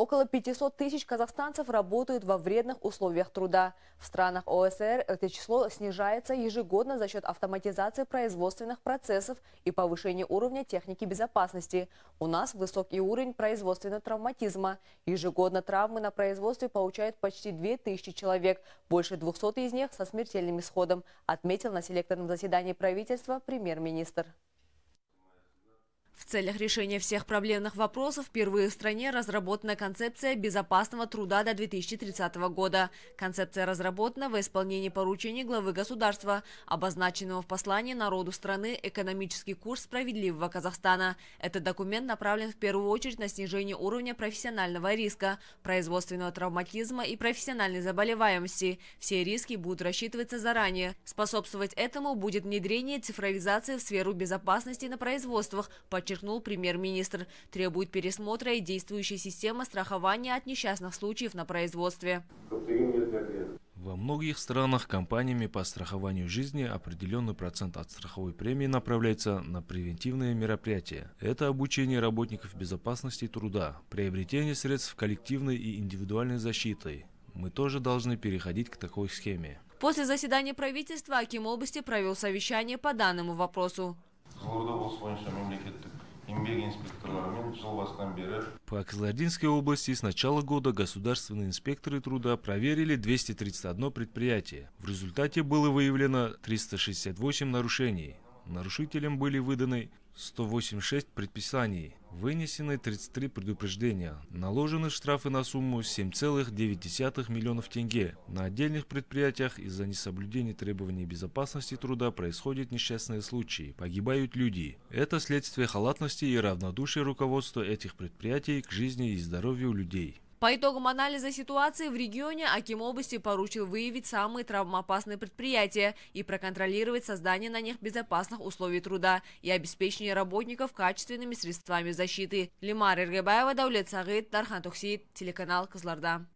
Около 500 тысяч казахстанцев работают во вредных условиях труда. В странах ОСР это число снижается ежегодно за счет автоматизации производственных процессов и повышения уровня техники безопасности. У нас высокий уровень производственного травматизма. Ежегодно травмы на производстве получают почти 2000 человек, больше 200 из них со смертельным исходом, отметил на селекторном заседании правительства премьер-министр целях решения всех проблемных вопросов впервые в стране разработана концепция безопасного труда до 2030 года. Концепция разработана во исполнении поручений главы государства, обозначенного в послании народу страны «Экономический курс справедливого Казахстана». Этот документ направлен в первую очередь на снижение уровня профессионального риска, производственного травматизма и профессиональной заболеваемости. Все риски будут рассчитываться заранее. Способствовать этому будет внедрение цифровизации в сферу безопасности на производствах, подчеркнув подчеркнул премьер-министр, требует пересмотра и действующей системы страхования от несчастных случаев на производстве. Во многих странах компаниями по страхованию жизни определенный процент от страховой премии направляется на превентивные мероприятия. Это обучение работников безопасности труда, приобретение средств коллективной и индивидуальной защиты. Мы тоже должны переходить к такой схеме. После заседания правительства Аким области провел совещание по данному вопросу по Кызылординской области с начала года государственные инспекторы труда проверили 231 предприятие. В результате было выявлено 368 нарушений. Нарушителям были выданы 186 предписаний, вынесены 33 предупреждения, наложены штрафы на сумму 7,9 миллионов тенге. На отдельных предприятиях из-за несоблюдения требований безопасности труда происходят несчастные случаи, погибают люди. Это следствие халатности и равнодушия руководства этих предприятий к жизни и здоровью людей. По итогам анализа ситуации в регионе Аким области поручил выявить самые травмоопасные предприятия и проконтролировать создание на них безопасных условий труда и обеспечение работников качественными средствами защиты. Лимар Иргебаева, Даулет Сагыт, Дархан Тухсит, телеканал Казларда.